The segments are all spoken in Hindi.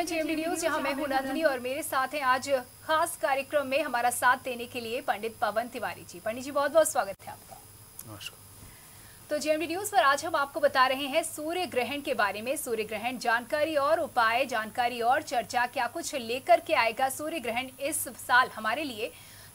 हैं जेएमडी न्यूज यहाँ मैं हूँ नंदनी और मेरे साथ हैं आज खास कार्यक्रम में हमारा साथ देने के लिए पंडित पवन तिवारी जी पंडित जी बहुत बहुत स्वागत है आपका तो जेएमडी न्यूज पर आज हम आपको बता रहे हैं सूर्य ग्रहण के बारे में सूर्य ग्रहण जानकारी और उपाय जानकारी और चर्चा क्या कुछ लेकर के आएगा सूर्य ग्रहण इस साल हमारे लिए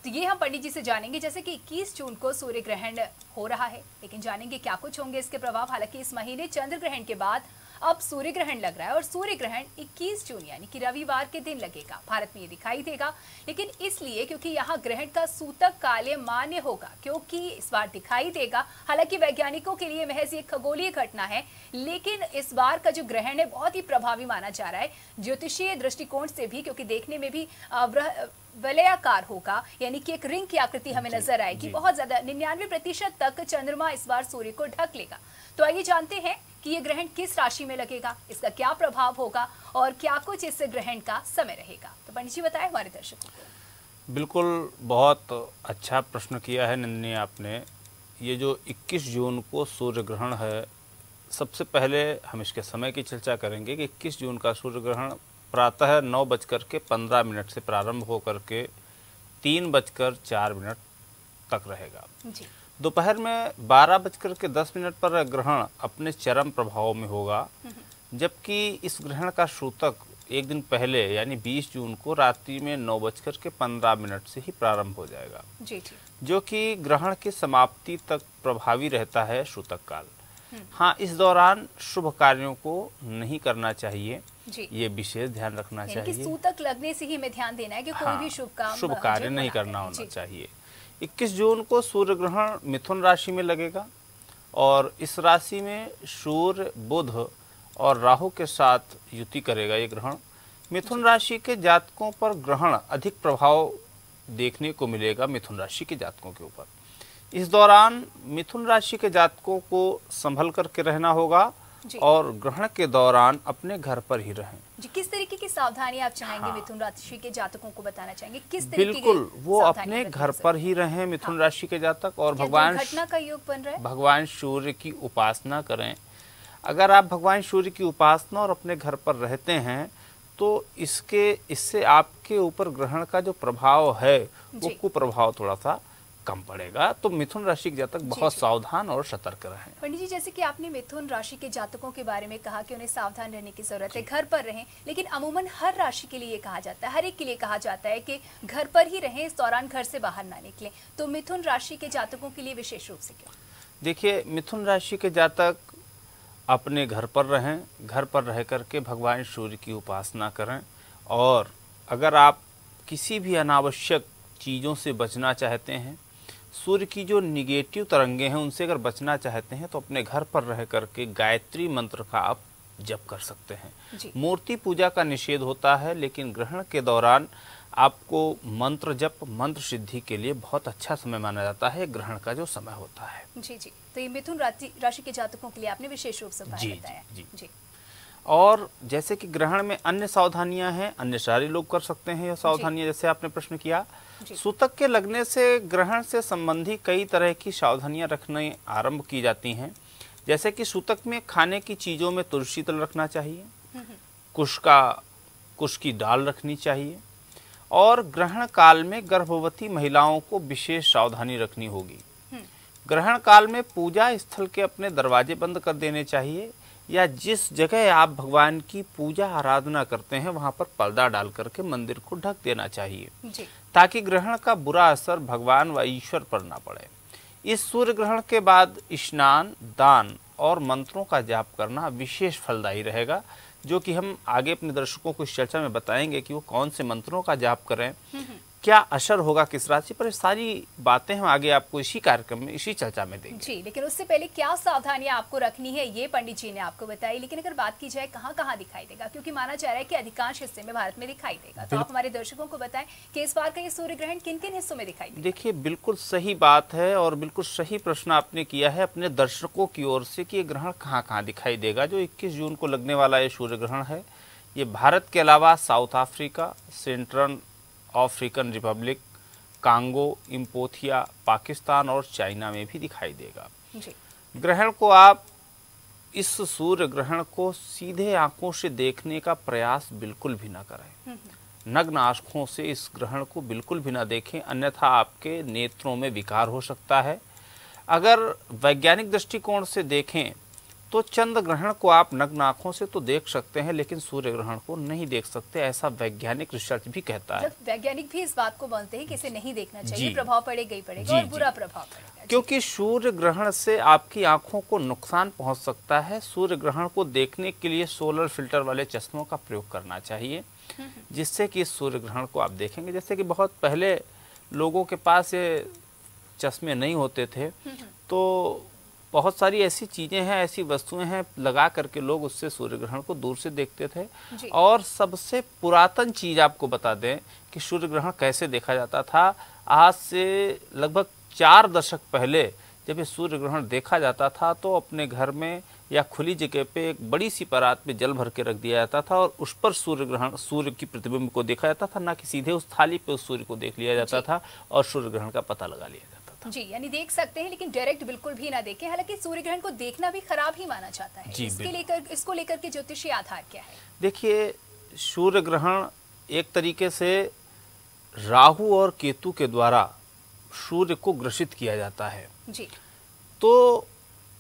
तो ये हम पंडित जी से जानेंगे जैसे कि 21 जून को सूर्य ग्रहण हो रहा है लेकिन जानेंगे क्या कुछ होंगे इसके प्रभाव हालांकि इस महीने चंद्र ग्रहण के बाद अब सूर्य ग्रहण लग रहा है और सूर्य ग्रहण 21 जून यानी कि रविवार के दिन लगेगा भारत में ये दिखाई देगा लेकिन इसलिए क्योंकि यहाँ ग्रहण का सूतक कार्य मान्य होगा क्योंकि इस बार दिखाई देगा हालांकि वैज्ञानिकों के लिए महज एक खगोलीय घटना है लेकिन इस बार का जो ग्रहण है बहुत ही प्रभावी माना जा रहा है ज्योतिषीय दृष्टिकोण से भी क्योंकि देखने में भी वलयाकार होगा यानी कि एक रिंग की आकृति हमें नजर आएगी बहुत ज्यादा निन्यानवे प्रतिशत तक चंद्रमा इस बार सूर्य को ढक लेगा तो आइए जानते हैं कि ये ग्रहण किस राशि में लगेगा इसका क्या प्रभाव होगा और क्या कुछ इस ग्रहण का समय रहेगा तो पंडित जी बताए हमारे दर्शकों को बिल्कुल बहुत अच्छा प्रश्न किया है नंदिनी आपने ये जो 21 जून को सूर्य ग्रहण है सबसे पहले हम इसके समय की चर्चा करेंगे कि इक्कीस जून का सूर्य ग्रहण प्रातः नौ बजकर के पंद्रह मिनट से प्रारंभ होकर के तीन बजकर चार मिनट तक रहेगा जी। दोपहर में बारह बजकर के दस मिनट पर ग्रहण अपने चरम प्रभाव में होगा जबकि इस ग्रहण का सूतक एक दिन पहले यानी बीस जून को रात्रि में नौ बजकर के पंद्रह मिनट से ही प्रारंभ हो जाएगा जी जी। जो कि ग्रहण के समाप्ति तक प्रभावी रहता है सूतक काल हम्म। हाँ इस दौरान शुभ कार्यों को नहीं करना चाहिए जी। ये विशेष ध्यान रखना चाहिए सूतक लगने से ही हमें ध्यान देना है कि कोई हाँ, भी शुभ काम शुभ कार्य नहीं करना होना चाहिए 21 जून को सूर्य ग्रहण मिथुन राशि में लगेगा और इस राशि में सूर्य बुध और राहु के साथ युति करेगा ये ग्रहण मिथुन राशि के जातकों पर ग्रहण अधिक प्रभाव देखने को मिलेगा मिथुन राशि के जातकों के ऊपर इस दौरान मिथुन राशि के जातकों को संभल करके रहना होगा और ग्रहण के दौरान अपने घर पर ही रहें जी किस तरीके की सावधानी आप चाहेंगे हाँ। मिथुन राशि के जातकों को बताना चाहेंगे किस तरीके बिल्कुल वो अपने घर पर ही रहे मिथुन हाँ। राशि के जातक और भगवान घटना का योग बन रहा है भगवान सूर्य की उपासना करें अगर आप भगवान सूर्य की उपासना और अपने घर पर रहते हैं तो इसके इससे आपके ऊपर ग्रहण का जो प्रभाव है वो कुप्रभाव थोड़ा सा कम पड़ेगा तो मिथुन राशि के जातक बहुत सावधान और सतर्क रहें पंडित जी जैसे कि आपने मिथुन राशि के जातकों के बारे में कहा कि उन्हें सावधान रहने की जरूरत है घर पर रहें लेकिन अमूमन हर राशि के लिए ये कहा जाता है हर एक के लिए कहा जाता है कि घर पर ही रहें इस दौरान घर से बाहर ना निकलें तो मिथुन राशि के जातकों के लिए विशेष रूप से क्या देखिए मिथुन राशि के जातक अपने घर पर रहें घर पर रह करके भगवान सूर्य की उपासना करें और अगर आप किसी भी अनावश्यक चीज़ों से बचना चाहते हैं सूर्य की जो निगेटिव तरंगे हैं उनसे अगर बचना चाहते हैं तो अपने घर पर रह करके गायत्री मंत्र का आप जप कर सकते हैं मूर्ति पूजा का निषेध होता है लेकिन ग्रहण के दौरान आपको मंत्र जप मंत्र सिद्धि के लिए बहुत अच्छा समय माना जाता है ग्रहण का जो समय होता है जी जी तो ये मिथुन राशि के जातकों के लिए आपने विशेष रूप से जी, जी, जी, जी। और जैसे कि ग्रहण में अन्य सावधानियां हैं अन्य सारे लोग कर सकते हैं यह सावधानियां जैसे आपने प्रश्न किया सूतक के लगने से ग्रहण से संबंधी कई तरह की सावधानियां रखने आरंभ की जाती हैं जैसे कि सूतक में खाने की चीज़ों में तुलसी तल रखना चाहिए हम्म, हम्म। कुश का कुश की दाल रखनी चाहिए और ग्रहण काल में गर्भवती महिलाओं को विशेष सावधानी रखनी होगी हम्म। ग्रहण काल में पूजा स्थल के अपने दरवाजे बंद कर देने चाहिए या जिस जगह आप भगवान की पूजा आराधना करते हैं वहाँ पर पर्दा डाल करके मंदिर को ढक देना चाहिए ताकि ग्रहण का बुरा असर भगवान व ईश्वर पर ना पड़े इस सूर्य ग्रहण के बाद स्नान दान और मंत्रों का जाप करना विशेष फलदायी रहेगा जो कि हम आगे अपने दर्शकों को इस चर्चा में बताएंगे कि वो कौन से मंत्रों का जाप करें हम्म, हम्म। क्या असर होगा किस राशि पर सारी बातें हम आगे आपको इसी कार्यक्रम में इसी चर्चा में देंगे जी लेकिन उससे पहले क्या सावधानियां आपको रखनी है ये पंडित जी ने आपको बताई लेकिन अगर बात की जाए कहाँ कहाँ दिखाई देगा क्योंकि माना जा रहा है कि अधिकांश हिस्से में भारत में दिखाई देगा तो आप हमारे दर्शकों को बताएं कि इस बार का ये सूर्य ग्रहण किन किन हिस्सों में दिखाई देखिये बिल्कुल सही बात है और बिल्कुल सही प्रश्न आपने किया है अपने दर्शकों की ओर से कि ये ग्रहण कहाँ कहाँ दिखाई देगा जो इक्कीस जून को लगने वाला ये सूर्य ग्रहण है ये भारत के अलावा South Africa Central African Republic Congo इम्पोथिया पाकिस्तान और चाइना में भी दिखाई देगा ग्रहण को आप इस सूर्य ग्रहण को सीधे आंखों से देखने का प्रयास बिल्कुल भी ना करें हम्म, हम्म। नग्न आंखों से इस ग्रहण को बिल्कुल भी ना देखें अन्यथा आपके नेत्रों में विकार हो सकता है अगर वैज्ञानिक दृष्टिकोण से देखें तो चंद्र ग्रहण को आप नग्न आंखों से तो देख सकते हैं लेकिन सूर्य ग्रहण को नहीं देख सकते ऐसा वैज्ञानिक रिसर्च भी कहता है वैज्ञानिक भी इस बात को बोलते हैं कि इसे नहीं देखना चाहिए प्रभाव पड़ेगा ही पड़ेगा और बुरा प्रभाव पड़ेगा क्योंकि सूर्य ग्रहण से आपकी आंखों को नुकसान पहुंच सकता है सूर्य ग्रहण को देखने के लिए सोलर फिल्टर वाले चश्मों का प्रयोग करना चाहिए हम्म, हम्म। जिससे कि सूर्य ग्रहण को आप देखेंगे जैसे कि बहुत पहले लोगों के पास ये चश्मे नहीं होते थे हम्म, तो बहुत सारी ऐसी चीज़ें हैं ऐसी वस्तुएं हैं लगा करके लोग उससे सूर्य ग्रहण को दूर से देखते थे और सबसे पुरातन चीज़ आपको बता दें कि सूर्य ग्रहण कैसे देखा जाता था आज से लगभग चार दशक पहले जब ये सूर्य ग्रहण देखा जाता था तो अपने घर में या खुली जगह पे एक बड़ी सी परात में जल भर के रख दिया जाता था और उस पर सूर्य ग्रहण सूर्य की प्रतिबिंब को देखा जाता था ना कि सीधे उस थाली पे उस सूर्य को देख लिया जाता था और सूर्य ग्रहण का पता लगा लिया जाता था जी यानी देख सकते हैं लेकिन डायरेक्ट बिल्कुल भी ना देखें हालांकि सूर्य ग्रहण को देखना भी खराब ही माना जाता है जी, इसके लेकर इसको लेकर के ज्योतिषी आधार क्या है देखिए सूर्य ग्रहण एक तरीके से राहु और केतु के द्वारा सूर्य को ग्रसित किया जाता है जी तो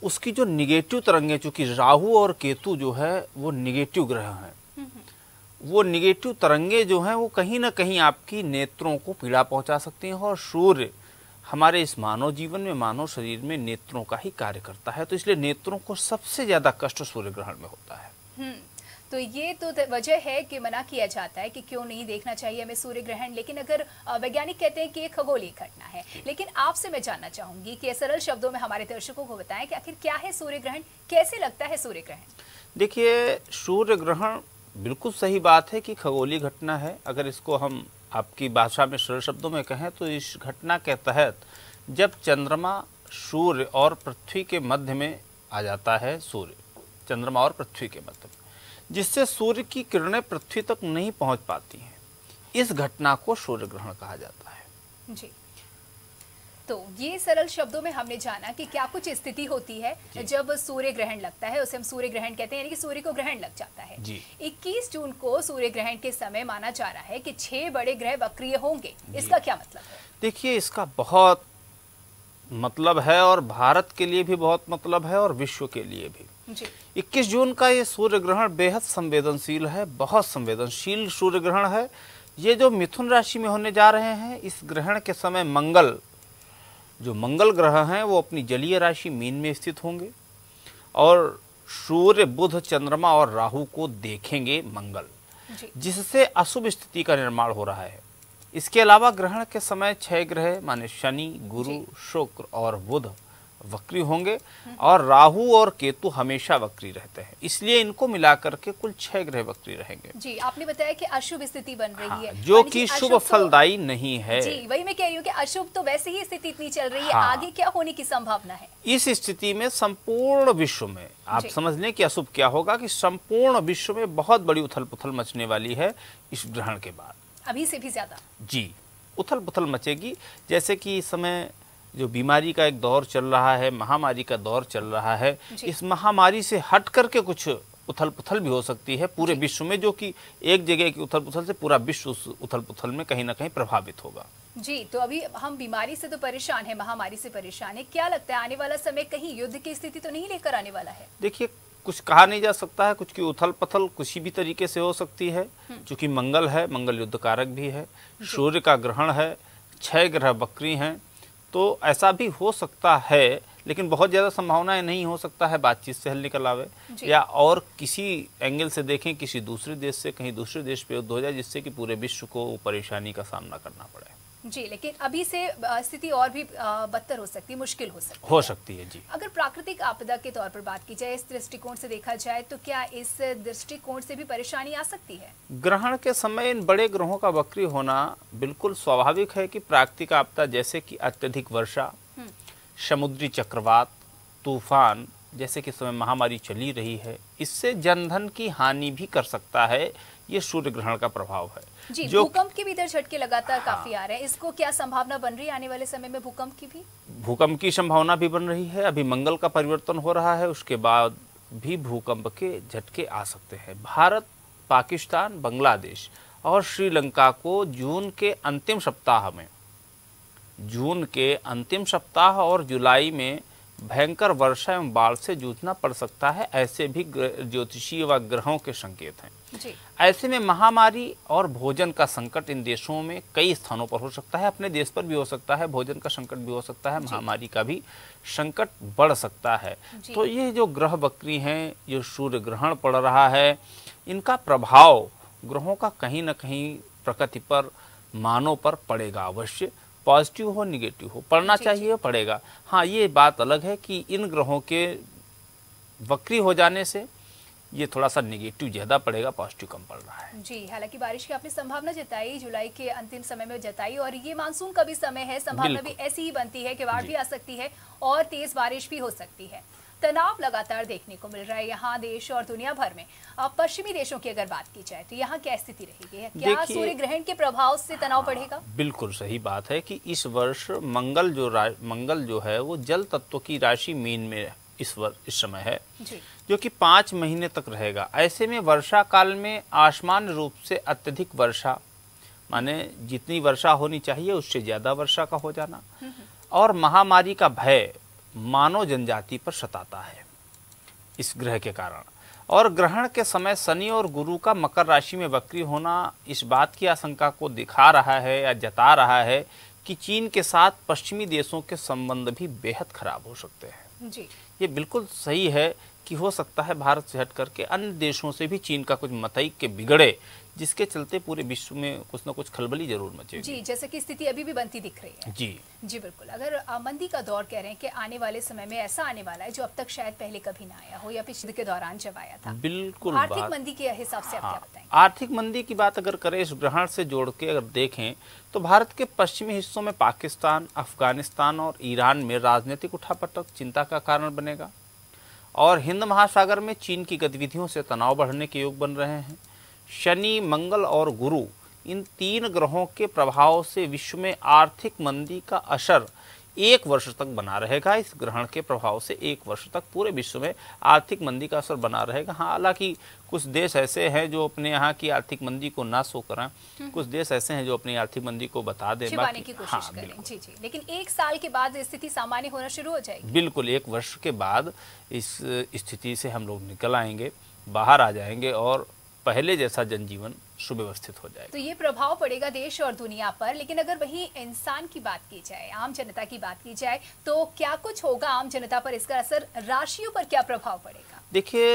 उसकी जो निगेटिव तरंगे चूंकि राहु और केतु जो है वो निगेटिव ग्रह है हम्म, हम्म। वो निगेटिव तरंगे जो हैं वो कहीं ना कहीं आपकी नेत्रों को पीड़ा पहुंचा सकती हैं और सूर्य हमारे इस मानव जीवन में मानव शरीर में नेत्रों का ही कार्य करता है तो इसलिए नेत्रों को सबसे ज्यादा कष्ट सूर्य ग्रहण में होता है हम्म, तो ये तो वजह है कि मना किया जाता है कि क्यों नहीं देखना चाहिए हमें सूर्य ग्रहण लेकिन अगर वैज्ञानिक कहते हैं कि ये खगोलीय घटना है लेकिन आपसे मैं जानना चाहूंगी कि सरल शब्दों में हमारे दर्शकों को बताएं कि आखिर क्या है सूर्य ग्रहण कैसे लगता है सूर्य ग्रहण देखिए सूर्य ग्रहण बिल्कुल सही बात है कि खगोलीय घटना है अगर इसको हम आपकी भाषा में सरल शब्दों में कहें तो इस घटना के तहत जब चंद्रमा सूर्य और पृथ्वी के मध्य में आ जाता है सूर्य चंद्रमा और पृथ्वी के मध्य में जिससे सूर्य की किरणें पृथ्वी तक नहीं पहुंच पाती हैं इस घटना को सूर्य ग्रहण कहा जाता है जी तो ये सरल शब्दों में हमने जाना कि क्या कुछ स्थिति होती है जब सूर्य ग्रहण लगता है उसे हम सूर्य ग्रहण कहते हैं यानी कि सूर्य को ग्रहण लग जाता है 21 जून को सूर्य ग्रहण के समय माना जा रहा है कि छह बड़े ग्रह वक्रिय होंगे इसका क्या मतलब देखिए इसका बहुत मतलब है और भारत के लिए भी बहुत मतलब है और विश्व के लिए भी इक्कीस जून का ये सूर्य ग्रहण बेहद संवेदनशील है बहुत संवेदनशील सूर्य ग्रहण है ये जो मिथुन राशि में होने जा रहे हैं इस ग्रहण के समय मंगल जो मंगल ग्रह हैं वो अपनी जलीय राशि मीन में स्थित होंगे और सूर्य बुध चंद्रमा और राहु को देखेंगे मंगल जिससे अशुभ स्थिति का निर्माण हो रहा है इसके अलावा ग्रहण के समय छह ग्रह माने शनि गुरु शुक्र और बुध वक्री होंगे और राहु और केतु हमेशा वक्री रहते हैं इसलिए इनको मिलाकर के कुल छह ग्रह वक्री रहेंगे जी आपने बताया कि अशुभ स्थिति बन रही हाँ, है जो कि शुभ तो- फलदायी नहीं है जी वही मैं कह रही हूँ कि अशुभ तो वैसे ही स्थिति इतनी चल रही है हाँ, आगे क्या होने की संभावना है इस स्थिति में संपूर्ण विश्व में आप समझ लें कि अशुभ क्या होगा की संपूर्ण विश्व में बहुत बड़ी उथल पुथल मचने वाली है इस ग्रहण के बाद अभी से भी ज्यादा जी उथल पुथल मचेगी जैसे कि इस समय जो बीमारी का एक दौर चल रहा है महामारी का दौर चल रहा है इस महामारी से हट करके कुछ उथल पुथल भी हो सकती है पूरे विश्व में जो कि एक जगह की उथल पुथल से पूरा विश्व उस उथल पुथल में कहीं ना कहीं प्रभावित होगा जी तो अभी हम बीमारी से तो परेशान है महामारी से परेशान है क्या लगता है आने वाला समय कहीं युद्ध की स्थिति तो नहीं लेकर आने वाला है देखिए कुछ कहा नहीं जा सकता है कुछ की उथल पथल किसी भी तरीके से हो सकती है हम्म। चूंकि मंगल है मंगल युद्ध कारक भी है सूर्य का ग्रहण है छह ग्रह बकरी हैं तो ऐसा भी हो सकता है लेकिन बहुत ज़्यादा संभावनाएं नहीं हो सकता है बातचीत से हल निकल आवे या और किसी एंगल से देखें किसी दूसरे देश से कहीं दूसरे देश पे युद्ध हो जाए जिससे कि पूरे विश्व को परेशानी का सामना करना पड़े जी लेकिन अभी से स्थिति और भी बदतर हो सकती है मुश्किल हो सकती हो सकती है जी अगर प्राकृतिक आपदा के तौर पर बात की जाए इस दृष्टिकोण से देखा जाए तो क्या इस दृष्टिकोण से भी परेशानी आ सकती है ग्रहण के समय इन बड़े ग्रहों का वक्री होना बिल्कुल स्वाभाविक है कि प्राकृतिक आपदा जैसे कि अत्यधिक वर्षा हम्म। समुद्री चक्रवात तूफान जैसे कि समय महामारी चली रही है इससे जनधन की हानि भी कर सकता है ये सूर्य ग्रहण का प्रभाव है जी जो भूकंप के भी इधर झटके लगातार हाँ, काफी आ रहे हैं इसको क्या संभावना बन रही है आने वाले समय में भूकंप की भी भूकंप की संभावना भी बन रही है अभी मंगल का परिवर्तन हो रहा है उसके बाद भी भूकंप के झटके आ सकते हैं भारत पाकिस्तान बांग्लादेश और श्रीलंका को जून के अंतिम सप्ताह में जून के अंतिम सप्ताह और जुलाई में भयंकर वर्षा एवं बाढ़ से जूझना पड़ सकता है ऐसे भी ज्योतिषीय व ग्रहों के संकेत हैं ऐसे में महामारी और भोजन का संकट इन देशों में कई स्थानों पर हो सकता है अपने देश पर भी हो सकता है भोजन का संकट भी हो सकता है महामारी का भी संकट बढ़ सकता है तो ये जो ग्रह बकरी हैं जो सूर्य ग्रहण पड़ रहा है इनका प्रभाव ग्रहों का कहीं ना कहीं प्रकृति पर मानव पर पड़ेगा अवश्य पॉजिटिव हो निगेटिव हो पढ़ना चाहिए पड़ेगा हाँ ये बात अलग है कि इन ग्रहों के वक्री हो जाने से ये थोड़ा सा निगेटिव ज्यादा पड़ेगा पॉजिटिव कम पड़ रहा है जी हालांकि बारिश की आपने संभावना जताई जुलाई के अंतिम समय में जताई और ये मानसून का भी समय है संभावना भी ऐसी ही बनती है कि बाढ़ भी आ सकती है और तेज बारिश भी हो सकती है तनाव लगातार देखने को मिल रहा है यहाँ देश और दुनिया भर में अब पश्चिमी देशों की अगर बात की जाए तो यहाँ क्या स्थिति रहेगी क्या सूर्य ग्रहण के प्रभाव से तनाव बढ़ेगा बिल्कुल सही बात है कि इस वर्ष मंगल जो मंगल जो है वो जल तत्व की राशि मीन में इस वर्ष इस समय है जो कि पांच महीने तक रहेगा ऐसे में वर्षा काल में आसमान रूप से अत्यधिक वर्षा माने जितनी वर्षा होनी चाहिए उससे ज़्यादा वर्षा का हो जाना हम्म, हम्म। और महामारी का भय मानव जनजाति पर सताता है इस ग्रह के कारण और ग्रहण के समय शनि और गुरु का मकर राशि में वक्री होना इस बात की आशंका को दिखा रहा है या जता रहा है कि चीन के साथ पश्चिमी देशों के संबंध भी बेहद खराब हो सकते हैं जी ये बिल्कुल सही है कि हो सकता है भारत से हट करके अन्य देशों से भी चीन का कुछ मतई के बिगड़े जिसके चलते पूरे विश्व में कुछ ना कुछ खलबली जरूर मचे जी जैसे कि स्थिति अभी भी बनती दिख रही है जी जी बिल्कुल अगर मंदी का दौर कह रहे हैं कि आने वाले समय में ऐसा आने वाला है जो अब तक शायद पहले कभी ना आया हो या पिछले के दौरान जब आया था बिल्कुल आर्थिक मंदी के हिसाब से हाँ, आप क्या हाँ। आर्थिक मंदी की बात अगर करें इस ग्रहण से जोड़ के अगर देखें तो भारत के पश्चिमी हिस्सों में पाकिस्तान अफगानिस्तान और ईरान में राजनीतिक उठापटक चिंता का कारण बनेगा और हिंद महासागर में चीन की गतिविधियों से तनाव बढ़ने के योग बन रहे हैं शनि मंगल और गुरु इन तीन ग्रहों के प्रभाव से विश्व में आर्थिक मंदी का असर एक वर्ष तक बना रहेगा इस ग्रहण के प्रभाव से एक वर्ष तक पूरे विश्व में आर्थिक मंदी का असर बना रहेगा हाँ हालांकि कुछ देश ऐसे हैं जो अपने यहाँ की आर्थिक मंदी को ना सो करें हम्म। कुछ देश ऐसे हैं जो अपनी आर्थिक मंदी को बता दें बाकी की कोशिश हाँ, करें जी जी लेकिन एक साल के बाद स्थिति सामान्य होना शुरू हो जाएगी बिल्कुल एक वर्ष के बाद इस स्थिति से हम लोग निकल आएंगे बाहर आ जाएंगे और पहले जैसा जनजीवन सुव्यवस्थित हो जाएगा तो ये प्रभाव पड़ेगा देश और दुनिया पर लेकिन अगर वही इंसान की बात की जाए आम जनता की बात की जाए तो क्या कुछ होगा आम जनता पर इसका असर राशियों पर क्या प्रभाव पड़ेगा देखिए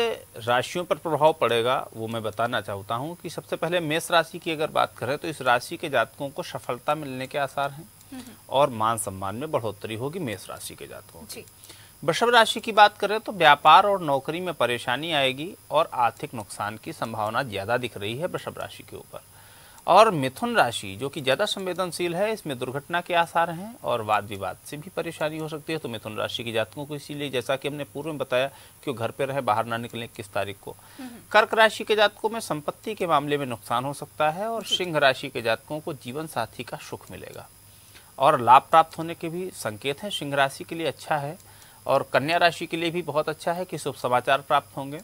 राशियों पर प्रभाव पड़ेगा वो मैं बताना चाहता हूँ कि सबसे पहले मेष राशि की अगर बात करें तो इस राशि के जातकों को सफलता मिलने के आसार हैं हम्म, हम्म। और मान सम्मान में बढ़ोतरी होगी मेष राशि के जातकों की वृषभ राशि की बात करें तो व्यापार और नौकरी में परेशानी आएगी और आर्थिक नुकसान की संभावना ज़्यादा दिख रही है वृषभ राशि के ऊपर और मिथुन राशि जो कि ज़्यादा संवेदनशील है इसमें दुर्घटना के आसार हैं और वाद विवाद से भी परेशानी हो सकती है तो मिथुन राशि के जातकों को इसीलिए जैसा कि हमने पूर्व में बताया कि वो घर पर रहे बाहर ना निकलें किस तारीख को हम्म। कर्क राशि के जातकों में संपत्ति के मामले में नुकसान हो सकता है और सिंह राशि के जातकों को जीवन साथी का सुख मिलेगा और लाभ प्राप्त होने के भी संकेत हैं सिंह राशि के लिए अच्छा है और कन्या राशि के लिए भी बहुत अच्छा है कि शुभ समाचार प्राप्त होंगे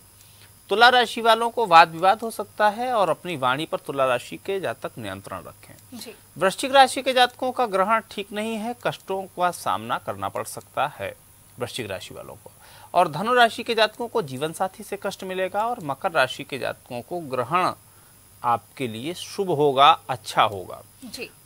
तुला राशि वालों को वाद विवाद हो सकता है और अपनी वाणी पर तुला राशि के जातक नियंत्रण रखें वृश्चिक राशि के जातकों का ग्रहण ठीक नहीं है कष्टों का सामना करना पड़ सकता है वृश्चिक राशि वालों को और धनु राशि के जातकों को जीवन साथी से कष्ट मिलेगा और मकर राशि के जातकों को ग्रहण आपके लिए शुभ होगा अच्छा होगा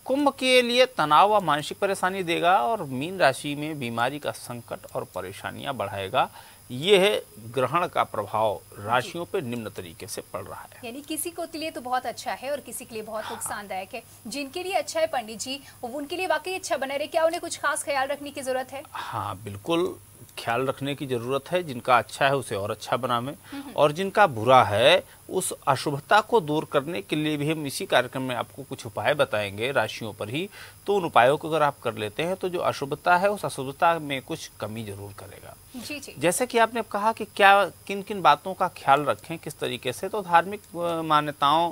कुंभ के लिए तनाव व मानसिक परेशानी देगा और मीन राशि में बीमारी का संकट और परेशानियां बढ़ाएगा ये है ग्रहण का प्रभाव राशियों पर निम्न तरीके से पड़ रहा है यानी किसी को के लिए तो बहुत अच्छा है और किसी के लिए बहुत हाँ। नुकसानदायक हाँ। है जिनके लिए अच्छा है पंडित जी उनके लिए वाकई अच्छा बना रहे क्या उन्हें कुछ खास ख्याल रखने की जरूरत है हाँ बिल्कुल ख्याल रखने की ज़रूरत है जिनका अच्छा है उसे और अच्छा बनावे और जिनका बुरा है उस अशुभता को दूर करने के लिए भी हम इसी कार्यक्रम में आपको कुछ उपाय बताएंगे राशियों पर ही तो उन उपायों को अगर आप कर लेते हैं तो जो अशुभता है उस अशुभता में कुछ कमी जरूर करेगा जी जी। जैसे कि आपने कहा कि क्या किन किन बातों का ख्याल रखें किस तरीके से तो धार्मिक मान्यताओं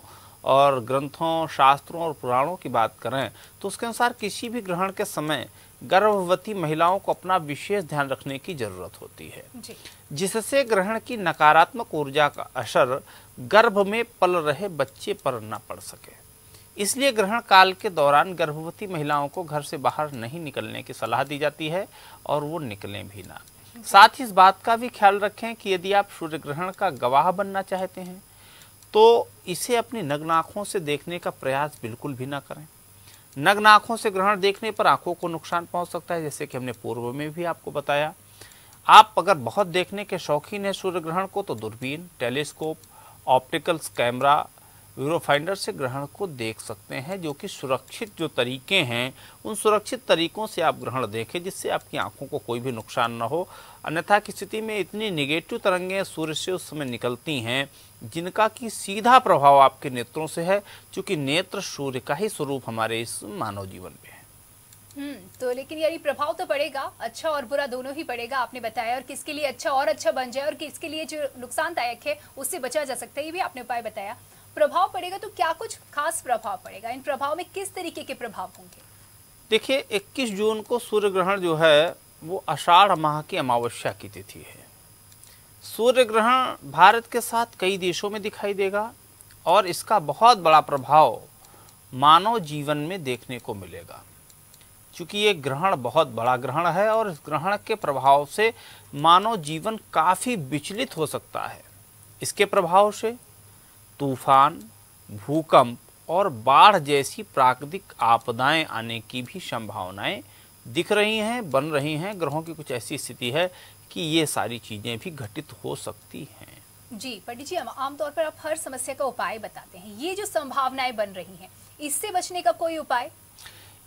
और ग्रंथों शास्त्रों और पुराणों की बात करें तो उसके अनुसार किसी भी ग्रहण के समय गर्भवती महिलाओं को अपना विशेष ध्यान रखने की जरूरत होती है जिससे ग्रहण की नकारात्मक ऊर्जा का असर गर्भ में पल रहे बच्चे पर न पड़ सके इसलिए ग्रहण काल के दौरान गर्भवती महिलाओं को घर से बाहर नहीं निकलने की सलाह दी जाती है और वो निकलें भी ना साथ ही इस बात का भी ख्याल रखें कि यदि आप सूर्य ग्रहण का गवाह बनना चाहते हैं तो इसे अपनी नग्न आँखों से देखने का प्रयास बिल्कुल भी ना करें नग्न आंखों से ग्रहण देखने पर आंखों को नुकसान पहुंच सकता है जैसे कि हमने पूर्व में भी आपको बताया आप अगर बहुत देखने के शौकीन हैं सूर्य ग्रहण को तो दूरबीन टेलीस्कोप ऑप्टिकल्स कैमरा व्यूरोफाइंडर से ग्रहण को देख सकते हैं जो कि सुरक्षित जो तरीके हैं उन सुरक्षित तरीकों से आप ग्रहण देखें जिससे आपकी आंखों को कोई भी नुकसान न हो अन्यथा की स्थिति में इतनी निगेटिव तरंगें सूर्य से उस समय निकलती हैं जिनका कि सीधा प्रभाव आपके नेत्रों से है क्योंकि नेत्र सूर्य का ही स्वरूप हमारे इस मानव जीवन में है हम्म, तो लेकिन यार ये प्रभाव तो पड़ेगा अच्छा और बुरा दोनों ही पड़ेगा आपने बताया और किसके लिए अच्छा और अच्छा बन जाए और किसके लिए जो नुकसानदायक है उससे बचा जा सकता है ये भी आपने उपाय बताया प्रभाव पड़ेगा तो क्या कुछ खास प्रभाव पड़ेगा इन प्रभाव में किस तरीके के प्रभाव होंगे देखिए 21 जून को सूर्य ग्रहण जो है वो आषाढ़ माह की अमावस्या की तिथि है सूर्य ग्रहण भारत के साथ कई देशों में दिखाई देगा और इसका बहुत बड़ा प्रभाव मानव जीवन में देखने को मिलेगा क्योंकि ये ग्रहण बहुत बड़ा ग्रहण है और इस ग्रहण के प्रभाव से मानव जीवन काफ़ी विचलित हो सकता है इसके प्रभाव से तूफान भूकंप और बाढ़ जैसी प्राकृतिक आपदाएं आने की भी संभावनाएं दिख रही हैं बन रही हैं ग्रहों की कुछ ऐसी स्थिति है कि ये सारी चीज़ें भी घटित हो सकती हैं जी पंडित जी आमतौर पर आप हर समस्या का उपाय बताते हैं ये जो संभावनाएं बन रही हैं इससे बचने का कोई उपाय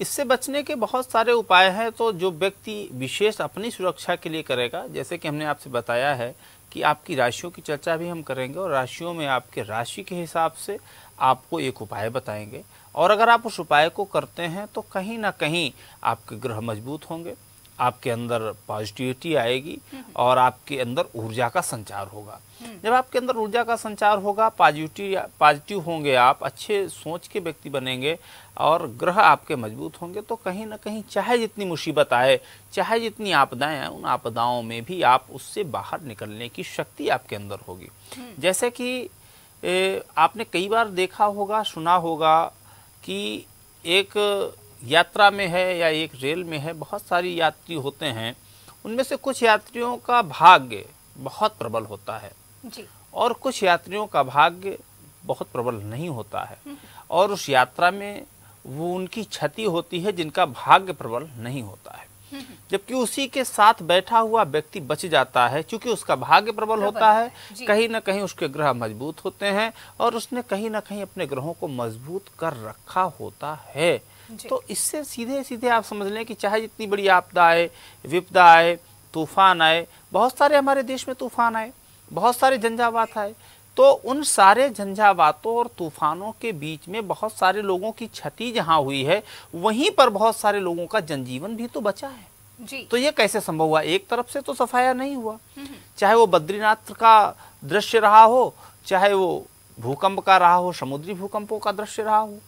इससे बचने के बहुत सारे उपाय हैं तो जो व्यक्ति विशेष अपनी सुरक्षा के लिए करेगा जैसे कि हमने आपसे बताया है कि आपकी राशियों की चर्चा भी हम करेंगे और राशियों में आपके राशि के हिसाब से आपको एक उपाय बताएंगे और अगर आप उस उपाय को करते हैं तो कहीं ना कहीं आपके ग्रह मजबूत होंगे आपके अंदर पॉजिटिविटी आएगी हम्म। और आपके अंदर ऊर्जा का संचार होगा हम्म। जब आपके अंदर ऊर्जा का संचार होगा पॉजिटिव पॉजिटिव होंगे आप अच्छे सोच के व्यक्ति बनेंगे और ग्रह आपके मजबूत होंगे तो कहीं ना कहीं चाहे जितनी मुसीबत आए चाहे जितनी आपदाएं आए उन आपदाओं में भी आप उससे बाहर निकलने की शक्ति आपके अंदर होगी हम्म। जैसे कि ए, आपने कई बार देखा होगा सुना होगा कि एक यात्रा में है या एक रेल में है बहुत सारी यात्री होते हैं उनमें से कुछ यात्रियों का भाग्य बहुत प्रबल होता है जी। और कुछ यात्रियों का भाग्य बहुत प्रबल नहीं होता है हम्म। और उस यात्रा में वो उनकी क्षति होती है जिनका भाग्य प्रबल नहीं होता है हम्म। जबकि उसी के साथ बैठा हुआ व्यक्ति बच जाता है क्योंकि उसका भाग्य प्रबल, प्रबल होता है कहीं ना कहीं उसके ग्रह मजबूत होते हैं और उसने कहीं ना कहीं अपने ग्रहों को मजबूत कर रखा होता है तो इससे सीधे सीधे आप समझ लें कि चाहे जितनी बड़ी आपदा आए विपदा आए तूफान आए बहुत सारे हमारे देश में तूफान आए बहुत सारे झंझावात आए तो उन सारे झंझावातों और तूफानों के बीच में बहुत सारे लोगों की क्षति जहाँ हुई है वहीं पर बहुत सारे लोगों का जनजीवन भी तो बचा है जी। तो ये कैसे संभव हुआ एक तरफ से तो सफाया नहीं हुआ हम्म, हम्म। चाहे वो बद्रीनाथ का दृश्य रहा हो चाहे वो भूकंप का रहा हो समुद्री भूकंपों का दृश्य रहा हो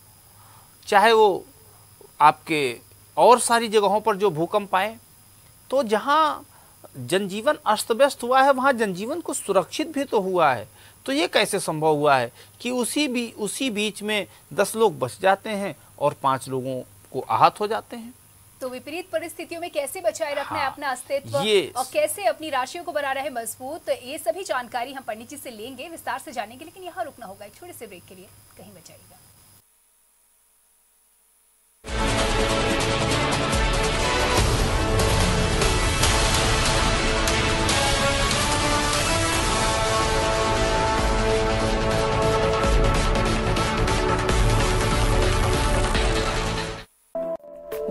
चाहे वो आपके और सारी जगहों पर जो भूकंप आए तो जहाँ जनजीवन अस्त व्यस्त हुआ है वहाँ जनजीवन को सुरक्षित भी तो हुआ है तो ये कैसे संभव हुआ है कि उसी भी उसी बीच में दस लोग बच जाते हैं और पांच लोगों को आहत हो जाते हैं तो विपरीत परिस्थितियों में कैसे बचाए रखना है हाँ, अपना अस्तित्व और कैसे अपनी राशियों को बना रहे मजबूत तो ये सभी जानकारी हम पंडित जी से लेंगे विस्तार से जानेंगे लेकिन यहाँ रुकना होगा एक छोटे से ब्रेक के लिए कहीं बचाएगा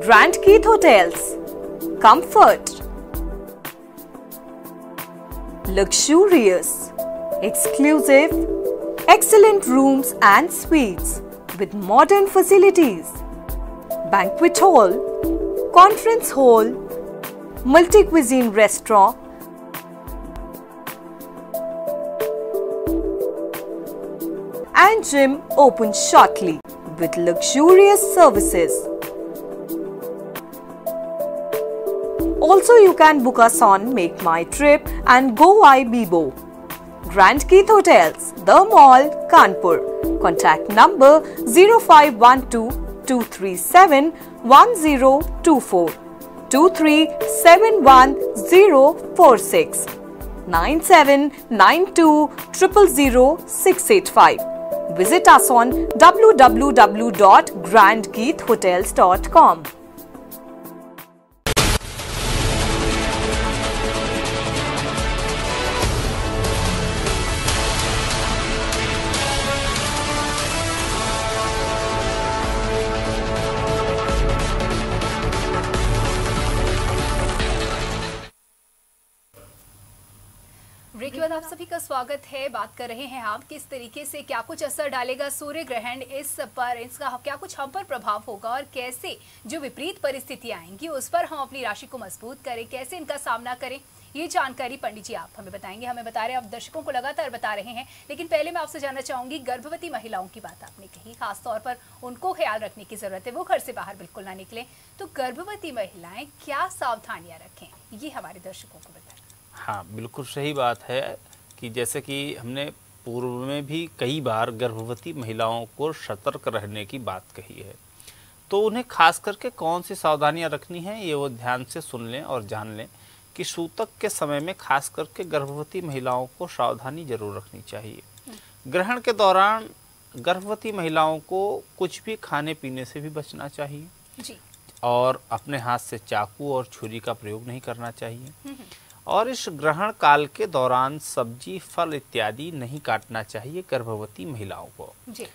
Grand Keith Hotels. Comfort. Luxurious. Exclusive. Excellent rooms and suites with modern facilities. Banquet hall. Conference hall. Multi-cuisine restaurant and gym open shortly with luxurious services. Also, you can book us on Make My Trip and Go iBibo. Grand Keith Hotels, The Mall, Kanpur. Contact number 0512 237 1024 2371046 9792 Visit us on www.grandkeithhotels.com. स्वागत है बात कर रहे हैं हम हाँ, किस तरीके से क्या कुछ असर डालेगा सूर्य ग्रहण इस पर इसका क्या कुछ हम पर प्रभाव होगा और कैसे जो विपरीत परिस्थितियां आएंगी उस पर हम अपनी राशि को मजबूत करें कैसे इनका सामना करें ये जानकारी पंडित जी आप हमें बताएंगे हमें बता रहे हैं आप दर्शकों को लगातार बता रहे हैं लेकिन पहले मैं आपसे जानना चाहूंगी गर्भवती महिलाओं की बात आपने कही खासतौर पर उनको ख्याल रखने की जरूरत है वो घर से बाहर बिल्कुल ना निकले तो गर्भवती महिलाएं क्या सावधानियां रखें ये हमारे दर्शकों को बताए हाँ बिल्कुल सही बात है कि जैसे कि हमने पूर्व में भी कई बार गर्भवती महिलाओं को सतर्क रहने की बात कही है तो उन्हें खास करके कौन सी सावधानियां रखनी है ये वो ध्यान से सुन लें और जान लें कि सूतक के समय में खास करके गर्भवती महिलाओं को सावधानी जरूर रखनी चाहिए ग्रहण के दौरान गर्भवती महिलाओं को कुछ भी खाने पीने से भी बचना चाहिए जी। और अपने हाथ से चाकू और छुरी का प्रयोग नहीं करना चाहिए हम्म, हम्म। और इस ग्रहण काल के दौरान सब्जी फल इत्यादि नहीं काटना चाहिए गर्भवती महिलाओं को जी।